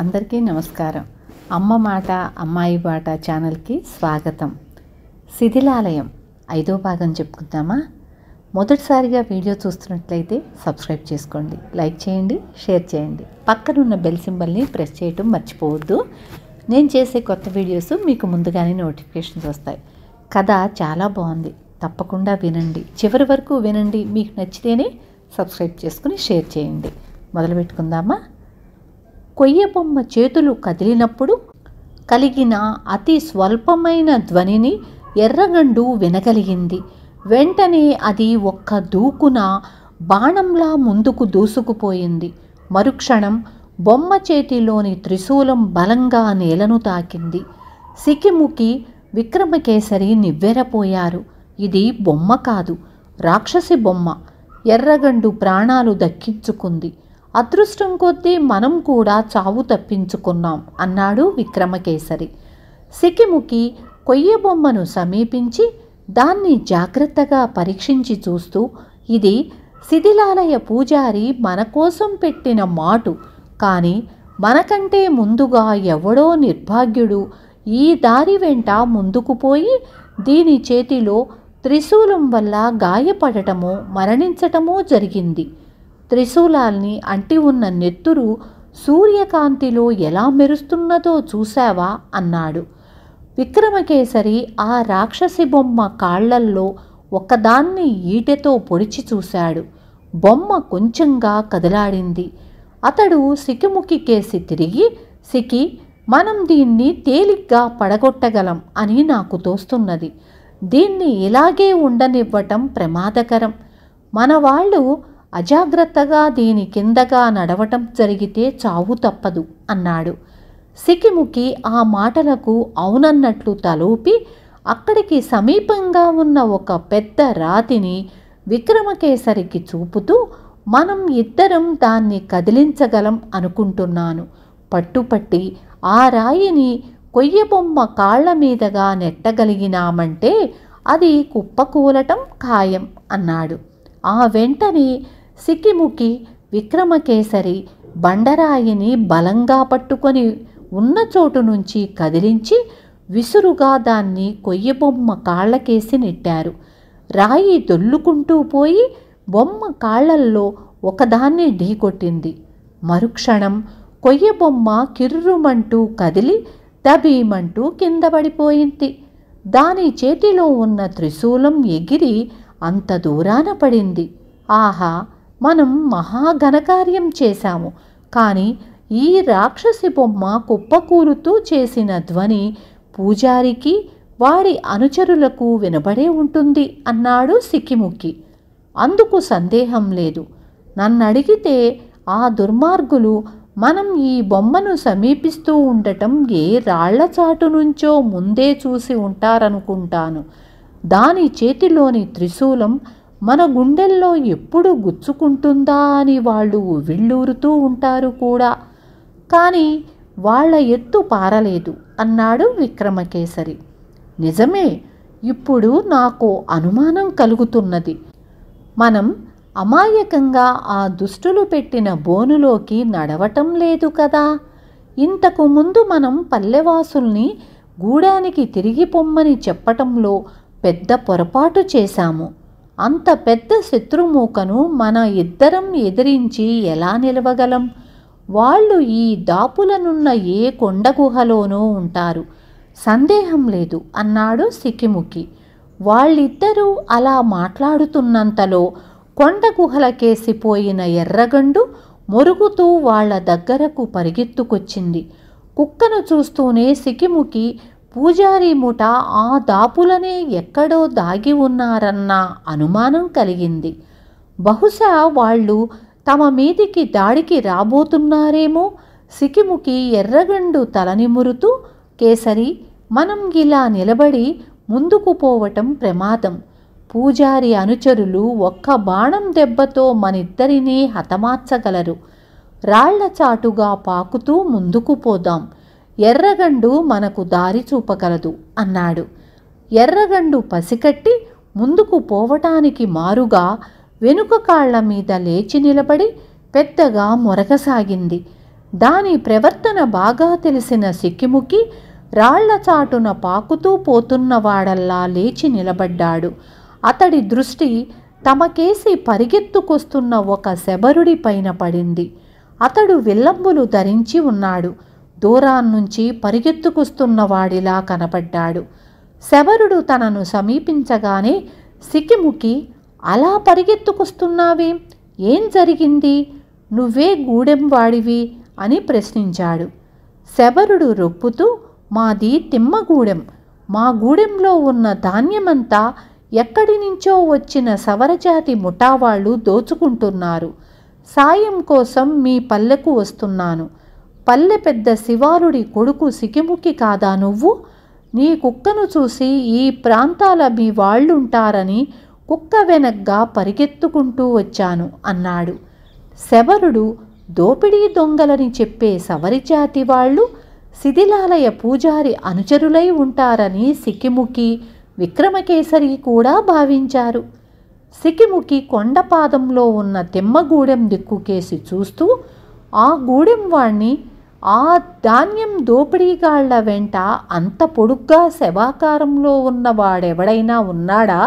అందరికీ నమస్కారం అమ్మ మాట అమ్మాయి బాట ఛానల్కి స్వాగతం శిథిలాలయం ఐదో భాగం చెప్పుకుందామా మొదటిసారిగా వీడియో చూస్తున్నట్లయితే సబ్స్క్రైబ్ చేసుకోండి లైక్ చేయండి షేర్ చేయండి పక్కనున్న బెల్ సింబల్ని ప్రెస్ చేయటం మర్చిపోవద్దు నేను చేసే కొత్త వీడియోస్ మీకు ముందుగానే నోటిఫికేషన్స్ వస్తాయి కథ చాలా బాగుంది తప్పకుండా వినండి చివరి వరకు వినండి మీకు నచ్చితేనే సబ్స్క్రైబ్ చేసుకుని షేర్ చేయండి మొదలు పెట్టుకుందామా కొయ్యబొమ్మ చేతులు కదిలినప్పుడు కలిగిన అతి స్వల్పమైన ధ్వనిని ఎర్రగండు వినగలిగింది వెంటనే అది ఒక్క దూకున బాణంలా ముందుకు దూసుకుపోయింది మరుక్షణం బొమ్మ చేతిలోని త్రిశూలం బలంగా నేలను తాకింది సికిముకి విక్రమకేసరి నివ్వెరపోయారు ఇది బొమ్మ కాదు రాక్షసి బొమ్మ ఎర్రగండు ప్రాణాలు దక్కించుకుంది అదృష్టం కొద్దీ మనం కూడా చావు తప్పించుకున్నాం అన్నాడు విక్రమకేసరి సికిముకి కొయ్య బొమ్మను సమీపించి దాన్ని జాగ్రత్తగా పరీక్షించి చూస్తూ ఇది శిథిలాలయ పూజారి మన కోసం పెట్టిన మాటు కానీ మనకంటే ముందుగా ఎవడో నిర్భాగ్యుడు ఈ దారి వెంట ముందుకు పోయి దీని చేతిలో త్రిశూలం వల్ల గాయపడటమో మరణించటమో జరిగింది త్రిశూలాల్ని అంటి ఉన్న నెత్తురు సూర్యకాంతిలో ఎలా మెరుస్తున్నదో చూశావా అన్నాడు విక్రమకేసరి ఆ రాక్షసి బొమ్మ కాళ్లల్లో ఒకదాన్ని ఈటెతో పొడిచి చూశాడు బొమ్మ కొంచెంగా కదలాడింది అతడు సికిముకి కేసి తిరిగి సికి మనం దీన్ని తేలిగ్గా పడగొట్టగలం అని నాకు తోస్తున్నది దీన్ని ఇలాగే ఉండనివ్వటం ప్రమాదకరం మన వాళ్ళు అజాగ్రత్తగా దీని కిందగా నడవటం జరిగితే చావు తప్పదు అన్నాడు సికిముకి ఆ మాటలకు అవునన్నట్లు తలూపి అక్కడికి సమీపంగా ఉన్న ఒక పెద్ద రాతిని విక్రమకేసరికి చూపుతూ మనం ఇద్దరం దాన్ని కదిలించగలం అనుకుంటున్నాను పట్టుపట్టి ఆ రాయిని కొయ్య బొమ్మ కాళ్ల మీదగా నెట్టగలిగినామంటే అది కుప్పకూలటం ఖాయం అన్నాడు ఆ వెంటనే సిక్కిముకి విక్రమకేసరి బండరాయిని బలంగా పట్టుకొని ఉన్న చోటు నుంచి కదిలించి విసురుగా దాన్ని కొయ్యబొమ్మ కాళ్ళకేసి నెట్టారు రాయి దొల్లుకుంటూ పోయి బొమ్మ కాళ్లల్లో ఒకదాన్ని ఢీకొట్టింది మరుక్షణం కొయ్యబొమ్మ కిర్రుమంటూ కదిలి దబీమంటూ కింద పడిపోయింది దాని చేతిలో ఉన్న త్రిశూలం ఎగిరి అంత దూరాన పడింది ఆహా మనం మహాఘనకార్యం చేశాము కానీ ఈ రాక్షసి బొమ్మ కుప్పకూరుతూ చేసిన ధ్వని పూజారికి వారి అనుచరులకు వినబడే ఉంటుంది అన్నాడు సిక్కిముక్కి అందుకు సందేహం లేదు నన్నడిగితే ఆ దుర్మార్గులు మనం ఈ బొమ్మను సమీపిస్తూ ఉండటం ఏ రాళ్లచాటు నుంచో ముందే చూసి ఉంటారనుకుంటాను దాని చేతిలోని త్రిశూలం మన గుండెల్లో ఎప్పుడు గుచ్చుకుంటుందా అని వాళ్ళు విళ్ళూరుతూ ఉంటారు కూడా కానీ వాళ్ళ ఎత్తు పారలేదు అన్నాడు విక్రమకేసరి నిజమే ఇప్పుడు నాకు అనుమానం కలుగుతున్నది మనం అమాయకంగా ఆ దుష్టులు పెట్టిన బోనులోకి నడవటం లేదు కదా ఇంతకు ముందు మనం పల్లెవాసుల్ని గూడానికి తిరిగి పొమ్మని చెప్పటంలో పెద్ద పొరపాటు చేశాము అంత పెద్ద శత్రుమూకను మన ఇద్దరం ఎదిరించి ఎలా నిలవగలం వాళ్ళు ఈ దాపులనున్న ఏ కొండ గుహలోనూ ఉంటారు సందేహం లేదు అన్నాడు సిక్కిముకి వాళ్ళిద్దరూ అలా మాట్లాడుతున్నంతలో కొండ గుహలకేసిపోయిన ఎర్రగండు మొరుగుతూ వాళ్ల దగ్గరకు పరిగెత్తుకొచ్చింది కుక్కను చూస్తూనే సికిముకి పూజారి ముఠ ఆ దాపులనే ఎక్కడో దాగి ఉన్నారన్న అనుమానం కలిగింది బహుశా వాళ్ళు తమ మీదికి దాడికి రాబోతున్నారేమో సికిముకి ఎర్రగండు తలనిమురుతూ కేసరి మనం ఇలా నిలబడి ముందుకు పోవటం ప్రమాదం పూజారి అనుచరులు ఒక్క బాణం దెబ్బతో మనిద్దరినీ హతమార్చగలరు రాళ్ల చాటుగా పాకుతూ ముందుకు పోదాం ఎర్రగండు మనకు దారి చూపగలదు అన్నాడు ఎర్రగండు పసికట్టి ముందుకు పోవటానికి మారుగా వెనుక కాళ్ల మీద లేచి నిలబడి పెద్దగా మొరగసాగింది దాని ప్రవర్తన బాగా తెలిసిన సిక్కిముకి రాళ్ల చాటున పాకుతూ పోతున్నవాడల్లా లేచి నిలబడ్డాడు అతడి దృష్టి తమకేసి పరిగెత్తుకొస్తున్న ఒక శబరుడి పైన పడింది అతడు విల్లంబులు ధరించి ఉన్నాడు దూరాన్నుంచి పరిగెత్తుకొస్తున్నవాడిలా కనపడ్డాడు శబరుడు తనను సమీపించగానే సిక్కిముక్కి అలా పరిగెత్తుకొస్తున్నావే ఏం జరిగింది నువ్వే గూడెం వాడివి అని ప్రశ్నించాడు శబరుడు రొప్పుతూ మాది తిమ్మగూడెం మా గూడెంలో ఉన్న ధాన్యమంతా ఎక్కడి నుంచో వచ్చిన సవరజాతి ముఠావాళ్ళు దోచుకుంటున్నారు సాయం కోసం మీ పల్లెకు వస్తున్నాను పల్లె పెద్ద శివాలుడి కొడుకు సికిముక్కి కాదా నువ్వు నీ కుక్కను చూసి ఈ ప్రాంతాల మీ వాళ్ళుంటారని కుక్క వెనగ్గా పరిగెత్తుకుంటూ వచ్చాను అన్నాడు శవరుడు దోపిడీ దొంగలని చెప్పే సవరిజాతి వాళ్ళు శిథిలాలయ పూజారి అనుచరులై ఉంటారని సికిముఖి విక్రమకేసరి కూడా భావించారు సికిముకి కొండపాదంలో ఉన్న తిమ్మగూడెం దిక్కుకేసి చూస్తూ ఆ గూడెం వాణ్ణి ఆ ధాన్యం దోపిడీగాళ్ల వెంట అంత పొడుగ్గా శవాకారంలో ఉన్న ఉన్నాడా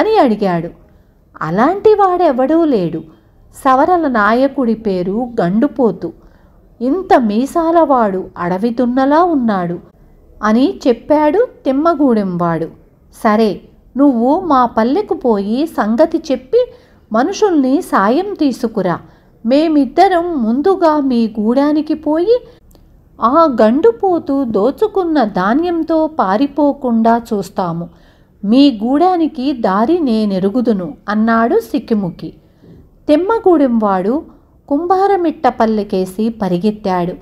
అని అడిగాడు అలాంటి వాడెవడూ లేడు సవరల నాయకుడి పేరు గండుపోతు ఇంత మీసాలవాడు అడవి దున్నలా ఉన్నాడు అని చెప్పాడు తిమ్మగూడెంవాడు సరే నువ్వు మా పల్లెకు పోయి సంగతి చెప్పి మనుషుల్ని సాయం తీసుకురా మేమిద్దరం ముందుగా మీ గూడానికి పోయి ఆ గండుపోతు దోచుకున్న ధాన్యంతో పారిపోకుండా చూస్తాము మీ గూడానికి దారి నేనెరుగుదును అన్నాడు సిక్కిముకి తెమ్మగూడెం వాడు కుంభారమిట్టపల్లికేసి పరిగెత్తాడు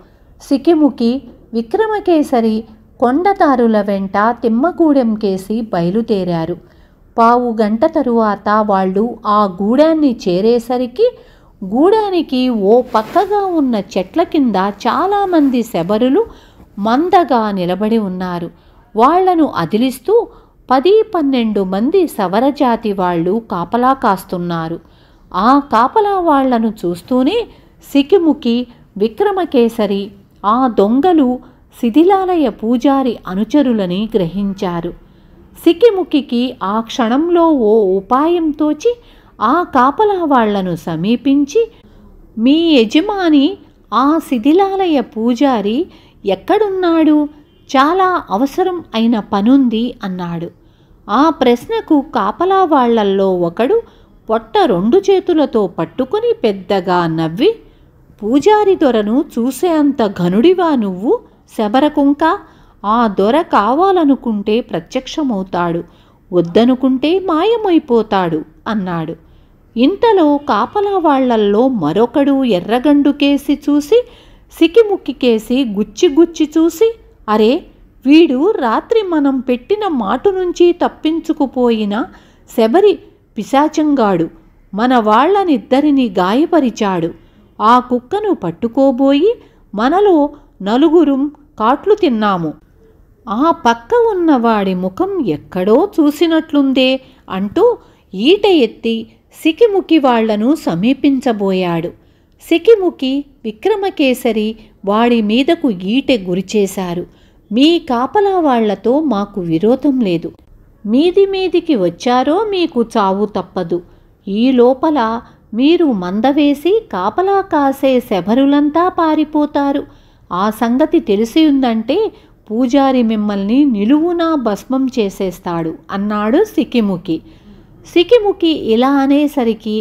సిక్కిముకి విక్రమకేసరి కొండదారుల వెంట తిమ్మగూడెం కేసి బయలుదేరారు పావు గంట తరువాత వాళ్ళు ఆ గూడాన్ని చేరేసరికి గూడానికి ఓ పక్కగా ఉన్న చెట్ల కింద చాలామంది శబరులు మందగా నిలబడి ఉన్నారు వాళ్లను అదిలిస్తూ పది పన్నెండు మంది సవరజాతి వాళ్ళు కాపలా కాస్తున్నారు ఆ కాపలా వాళ్లను చూస్తూనే సికిముకి విక్రమకేసరి ఆ దొంగలు శిథిలాలయ పూజారి అనుచరులని గ్రహించారు సికిముకికి ఆ క్షణంలో ఓ ఉపాయం తోచి ఆ కాపలా వాళ్లను సమీపించి మీ యజమాని ఆ శిథిలాలయ పూజారి ఎక్కడున్నాడు చాలా అవసరం అయిన పనుంది అన్నాడు ఆ ప్రశ్నకు కాపలా వాళ్లల్లో ఒకడు పొట్ట రెండు చేతులతో పట్టుకుని పెద్దగా నవ్వి పూజారి దొరను చూసేంత ఘనుడివా నువ్వు శబరకుంక ఆ దొర కావాలనుకుంటే ప్రత్యక్షమవుతాడు వద్దనుకుంటే మాయమైపోతాడు అన్నాడు ఇంతలో కాపలా వాళ్లల్లో మరొకడు ఎర్రగండు కేసి చూసి సికిముక్కి కేసి గుచ్చి గుచ్చి చూసి అరే వీడు రాత్రి మనం పెట్టిన మాటు నుంచి తప్పించుకుపోయిన శబరి పిశాచంగాడు మన వాళ్లనిద్దరిని గాయపరిచాడు ఆ కుక్కను పట్టుకోబోయి మనలో నలుగురం కాట్లు తిన్నాము ఆ పక్క ఉన్నవాడి ముఖం ఎక్కడో చూసినట్లుందే అంటూ ఈట ఎత్తి సికిముకి వాళ్లను సమీపించబోయాడు సికిముకి విక్రమకేసరి వాడి మీదకు ఈటె గురిచేశారు మీ కాపలా వాళ్లతో మాకు విరోధం లేదు మీది మీదికి వచ్చారో మీకు చావు తప్పదు ఈ లోపల మీరు మందవేసి కాపలా కాసే శబరులంతా పారిపోతారు ఆ సంగతి తెలిసి ఉందంటే పూజారి మిమ్మల్ని నిలువునా భస్మం చేసేస్తాడు అన్నాడు సికిముకి సికిముకి ఇలా అనేసరికి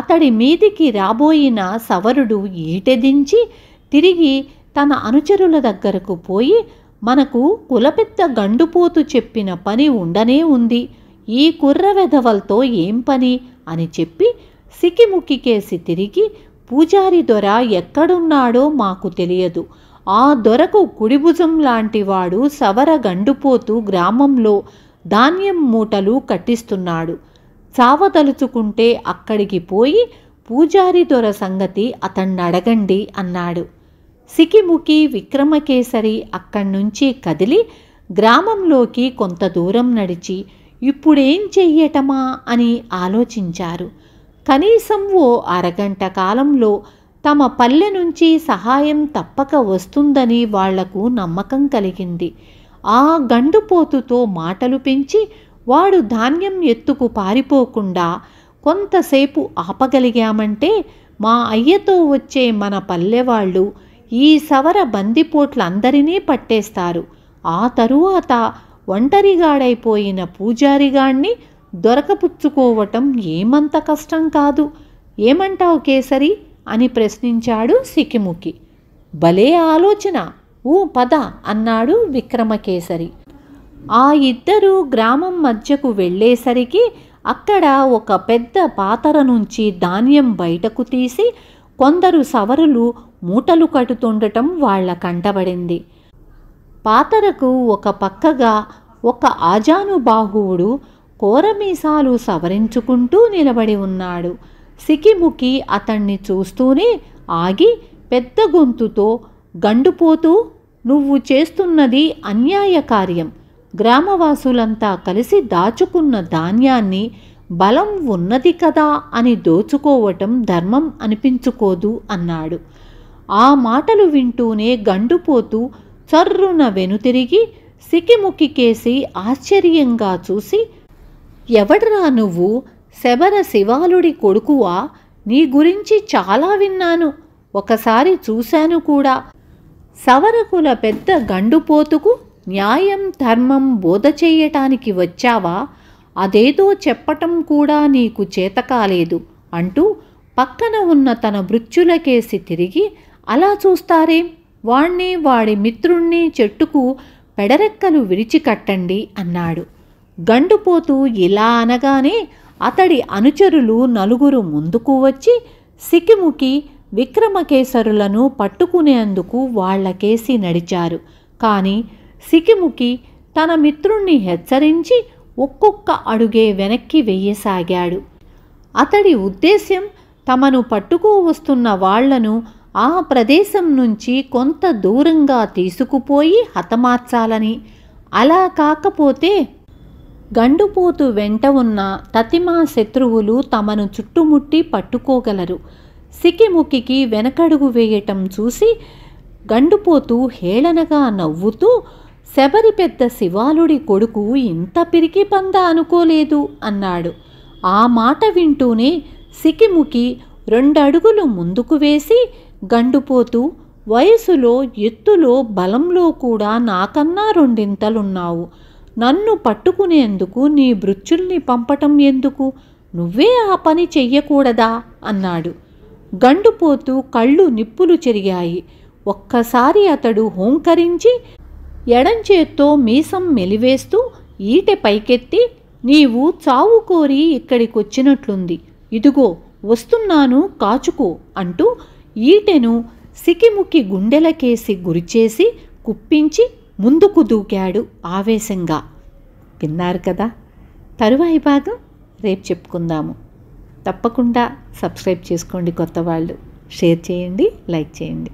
అతడి మీదికి రాబోయిన సవరుడు ఈటెదించి తిరిగి తన అనుచరుల దగ్గరకు పోయి మనకు కులపెద్ద గండుపోతు చెప్పిన పని ఉండనే ఉంది ఈ కుర్ర వెధవలతో ఏం పని అని చెప్పి సికిముకి కేసి తిరిగి పూజారి దొర ఎక్కడున్నాడో మాకు తెలియదు ఆ దొరకు కుడిభుజం లాంటివాడు సవర గండుపోతు గ్రామంలో ధాన్యం మూటలు కట్టిస్తున్నాడు చావదలుచుకుంటే అక్కడికి పోయి పూజారి దొర సంగతి అతన్నడగండి అన్నాడు సికిముకి విక్రమకేసరి అక్కడ్నుంచి కదిలి గ్రామంలోకి కొంత దూరం నడిచి ఇప్పుడేం చెయ్యటమా అని ఆలోచించారు కనీసం ఓ అరగంట కాలంలో తమ పల్లె నుంచి సహాయం తప్పక వస్తుందని వాళ్లకు నమ్మకం కలిగింది ఆ గండుపోతుతో మాటలు పెంచి వాడు ధాన్యం ఎత్తుకు పారిపోకుండా కొంతసేపు ఆపగలిగామంటే మా అయ్యతో వచ్చే మన పల్లెవాళ్ళు ఈ సవర బందిపోట్లందరినీ పట్టేస్తారు ఆ తరువాత ఒంటరిగాడైపోయిన పూజారిగాణ్ణి దొరకపుచ్చుకోవటం ఏమంత కష్టం కాదు ఏమంటావు కేసరి అని ప్రశ్నించాడు సికిముఖి భలే ఆలోచన ఊ పద అన్నాడు విక్రమకేసరి ఆ ఇద్దరు గ్రామం మధ్యకు వెళ్ళేసరికి అక్కడ ఒక పెద్ద పాతర నుంచి ధాన్యం బయటకు తీసి కొందరు సవరులు మూటలు కట్టుతుండటం వాళ్ళ కంటబడింది పాతరకు ఒక పక్కగా ఒక ఆజానుబాహువుడు కోరమీసాలు సవరించుకుంటూ నిలబడి ఉన్నాడు సికిముకి అతణ్ణి చూస్తూనే ఆగి పెద్ద గొంతుతో గండుపోతూ నువ్వు చేస్తున్నది అన్యాయ కార్యం గ్రామవాసులంతా కలిసి దాచుకున్న ధాన్యాన్ని బలం ఉన్నది కదా అని దోచుకోవటం ధర్మం అనిపించుకోదు అన్నాడు ఆ మాటలు వింటూనే గండుపోతూ చర్రున వెనుతిరిగి సికిముకికేసి ఆశ్చర్యంగా చూసి ఎవడ్రా నువ్వు శబర శివాలుడి కొడుకువా నీ గురించి చాలా విన్నాను ఒకసారి చూశాను కూడా సవరకుల పెద్ద గండుపోతుకు న్యాయం ధర్మం బోధ చేయటానికి వచ్చావా అదేదో చెప్పటం కూడా నీకు చేతకాలేదు అంటూ పక్కన ఉన్న తన మృత్యులకేసి తిరిగి అలా చూస్తారే వాణ్ణి వాడి మిత్రుణ్ణి చెట్టుకు పెడరెక్కలు విరిచి కట్టండి అన్నాడు గండుపోతూ ఇలా అనగానే అతడి అనుచరులు నలుగురు ముందుకు వచ్చి సికిముకి విక్రమకేసరులను పట్టుకునేందుకు వాళ్లకేసి నడిచారు కానీ సికిముకి తన మిత్రుణ్ణి హెచ్చరించి ఒక్కొక్క అడుగే వెనక్కి వెయ్యసాగాడు అతడి ఉద్దేశ్యం తమను వస్తున్న వాళ్లను ఆ ప్రదేశం నుంచి కొంత దూరంగా తీసుకుపోయి హతమార్చాలని అలా కాకపోతే గండుపోతు వెంట ఉన్న తతిమా శత్రువులు తమను చుట్టుముట్టి పట్టుకోగలరు సికిముకికి వెనకడుగు వేయటం చూసి గండుపోతు హేళనగా నవ్వుతూ శబరి పెద్ద శివాలుడి కొడుకు ఇంత పిరికి పంద అనుకోలేదు అన్నాడు ఆ మాట వింటూనే సికిముకి రెండడుగులు ముందుకు వేసి గండుపోతూ వయసులో ఎత్తులో బలంలో కూడా నాకన్నా రెండింతలున్నావు నన్ను పట్టుకునేందుకు నీ భృత్యుల్ని పంపటం ఎందుకు నువ్వే ఆ పని చెయ్యకూడదా అన్నాడు గండుపోతూ కళ్ళు నిప్పులు చెరిగాయి ఒక్కసారి అతడు హోంకరించి ఎడంచేత్తో మీసం మెలివేస్తూ ఈటె పైకెత్తి నీవు చావు కోరి ఇక్కడికొచ్చినట్లుంది ఇదిగో వస్తున్నాను కాచుకో అంటూ ఈటెను సికిముకి గుండెలకేసి గురిచేసి కుప్పించి ముందుకు దూకాడు ఆవేశంగా విన్నారు కదా తరువాయి భాగం రేపు చెప్పుకుందాము తప్పకుండా సబ్స్క్రైబ్ చేసుకోండి కొత్త వాళ్ళు షేర్ చేయండి లైక్ చేయండి